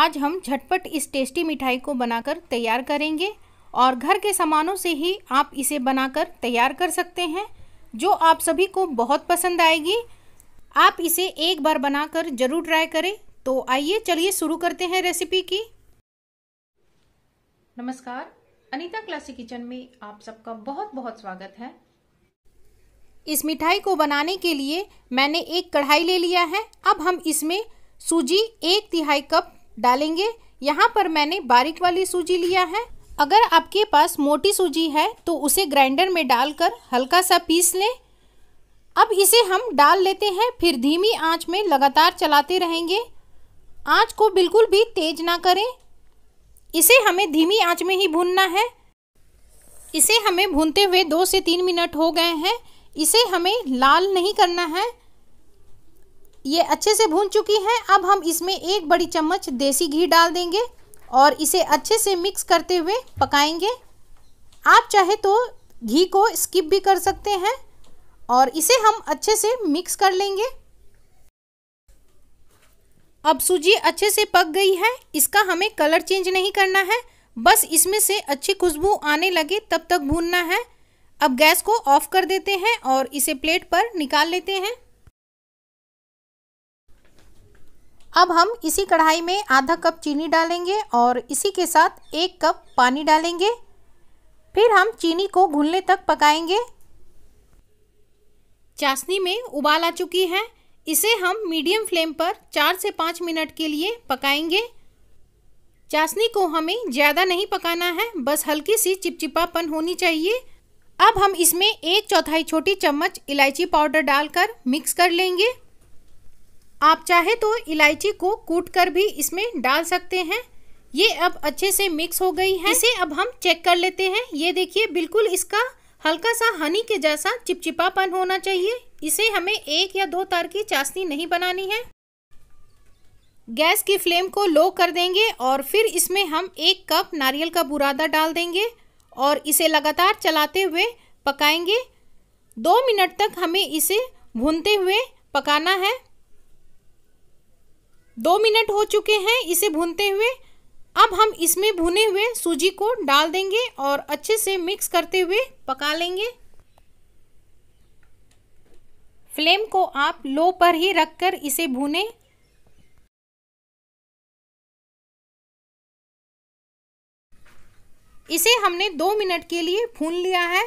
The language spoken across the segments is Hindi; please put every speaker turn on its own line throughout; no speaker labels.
आज हम झटपट इस टेस्टी मिठाई को बनाकर तैयार करेंगे और घर के सामानों से ही आप इसे बनाकर तैयार कर सकते हैं जो आप सभी को बहुत पसंद आएगी आप इसे एक बार बनाकर ज़रूर ट्राई करें तो आइए चलिए शुरू करते हैं रेसिपी की नमस्कार अनीता क्लासिक किचन में आप सबका बहुत बहुत स्वागत है इस मिठाई को बनाने के लिए मैंने एक कढ़ाई ले लिया है अब हम इसमें सूजी एक तिहाई कप डालेंगे यहाँ पर मैंने बारीक वाली सूजी लिया है अगर आपके पास मोटी सूजी है तो उसे ग्राइंडर में डालकर हल्का सा पीस लें अब इसे हम डाल लेते हैं फिर धीमी आंच में लगातार चलाते रहेंगे आंच को बिल्कुल भी तेज ना करें इसे हमें धीमी आंच में ही भूनना है इसे हमें भूनते हुए दो से तीन मिनट हो गए हैं इसे हमें लाल नहीं करना है ये अच्छे से भून चुकी हैं अब हम इसमें एक बड़ी चम्मच देसी घी डाल देंगे और इसे अच्छे से मिक्स करते हुए पकाएंगे आप चाहे तो घी को स्किप भी कर सकते हैं और इसे हम अच्छे से मिक्स कर लेंगे अब सूजी अच्छे से पक गई है इसका हमें कलर चेंज नहीं करना है बस इसमें से अच्छी खुशबू आने लगे तब तक भूनना है अब गैस को ऑफ कर देते हैं और इसे प्लेट पर निकाल लेते हैं अब हम इसी कढ़ाई में आधा कप चीनी डालेंगे और इसी के साथ एक कप पानी डालेंगे फिर हम चीनी को घुलने तक पकाएंगे चाशनी में उबाल आ चुकी है इसे हम मीडियम फ्लेम पर चार से पाँच मिनट के लिए पकाएंगे चाशनी को हमें ज़्यादा नहीं पकाना है बस हल्की सी चिपचिपापन होनी चाहिए अब हम इसमें एक चौथाई छोटी चम्मच इलायची पाउडर डालकर मिक्स कर लेंगे आप चाहे तो इलायची को कूट कर भी इसमें डाल सकते हैं ये अब अच्छे से मिक्स हो गई है इसे अब हम चेक कर लेते हैं ये देखिए बिल्कुल इसका हल्का सा हनी के जैसा चिपचिपापन होना चाहिए इसे हमें एक या दो तार की चाशनी नहीं बनानी है गैस की फ्लेम को लो कर देंगे और फिर इसमें हम एक कप नारियल का बुरादा डाल देंगे और इसे लगातार चलाते हुए पकाएंगे दो मिनट तक हमें इसे भूनते हुए पकाना है दो मिनट हो चुके हैं इसे भूनते हुए अब हम इसमें भुने हुए सूजी को डाल देंगे और अच्छे से मिक्स करते हुए पका लेंगे फ्लेम को आप लो पर ही रखकर इसे भुने इसे हमने दो मिनट के लिए भून लिया है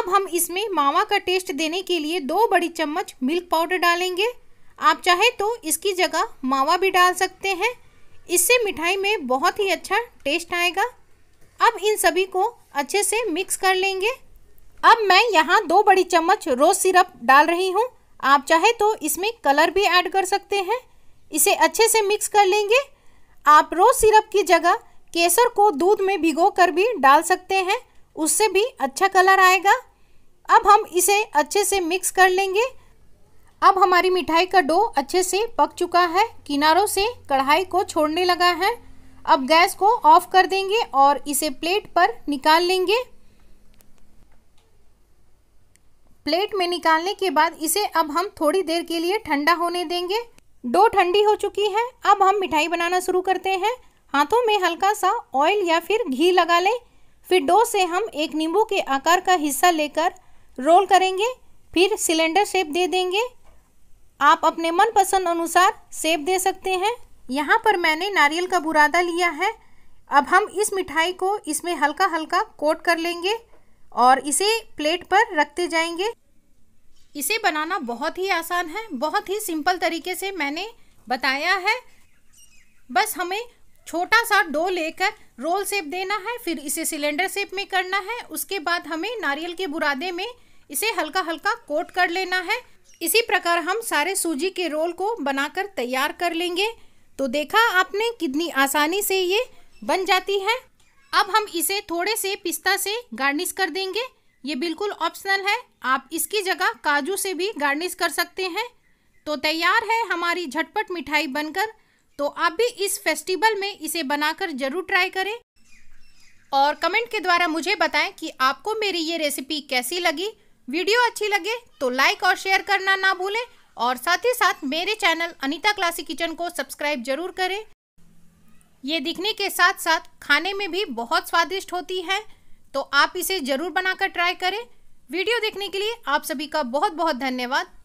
अब हम इसमें मावा का टेस्ट देने के लिए दो बड़ी चम्मच मिल्क पाउडर डालेंगे आप चाहे तो इसकी जगह मावा भी डाल सकते हैं इससे मिठाई में बहुत ही अच्छा टेस्ट आएगा अब इन सभी को अच्छे से मिक्स कर लेंगे अब मैं यहाँ दो बड़ी चम्मच रोज़ सिरप डाल रही हूँ आप चाहे तो इसमें कलर भी ऐड कर सकते हैं इसे अच्छे से मिक्स कर लेंगे आप रोज़ सिरप की जगह केसर को दूध में भिगो कर भी डाल सकते हैं उससे भी अच्छा कलर आएगा अब हम इसे अच्छे से मिक्स कर लेंगे अब हमारी मिठाई का डो अच्छे से पक चुका है किनारों से कढ़ाई को छोड़ने लगा है अब गैस को ऑफ कर देंगे और इसे प्लेट पर निकाल लेंगे प्लेट में निकालने के बाद इसे अब हम थोड़ी देर के लिए ठंडा होने देंगे डो ठंडी हो चुकी है अब हम मिठाई बनाना शुरू करते हैं हाथों में हल्का सा ऑयल या फिर घी लगा लें फिर डो से हम एक नींबू के आकार का हिस्सा लेकर रोल करेंगे फिर सिलेंडर शेप दे देंगे आप अपने मनपसंद अनुसार सेब दे सकते हैं यहाँ पर मैंने नारियल का बुरादा लिया है अब हम इस मिठाई को इसमें हल्का हल्का कोट कर लेंगे और इसे प्लेट पर रखते जाएंगे इसे बनाना बहुत ही आसान है बहुत ही सिंपल तरीके से मैंने बताया है बस हमें छोटा सा डो लेकर रोल सेप देना है फिर इसे सिलेंडर सेप में करना है उसके बाद हमें नारियल के बुरादे में इसे हल्का हल्का कोट कर लेना है इसी प्रकार हम सारे सूजी के रोल को बनाकर तैयार कर लेंगे तो देखा आपने कितनी आसानी से ये बन जाती है अब हम इसे थोड़े से पिस्ता से गार्निश कर देंगे ये बिल्कुल ऑप्शनल है आप इसकी जगह काजू से भी गार्निश कर सकते हैं तो तैयार है हमारी झटपट मिठाई बनकर तो आप भी इस फेस्टिवल में इसे बनाकर ज़रूर ट्राई करें और कमेंट के द्वारा मुझे बताएं कि आपको मेरी ये रेसिपी कैसी लगी वीडियो अच्छी लगे तो लाइक और शेयर करना ना भूलें और साथ ही साथ मेरे चैनल अनीता क्लासी किचन को सब्सक्राइब जरूर करें ये दिखने के साथ साथ खाने में भी बहुत स्वादिष्ट होती है तो आप इसे ज़रूर बनाकर ट्राई करें वीडियो देखने के लिए आप सभी का बहुत बहुत धन्यवाद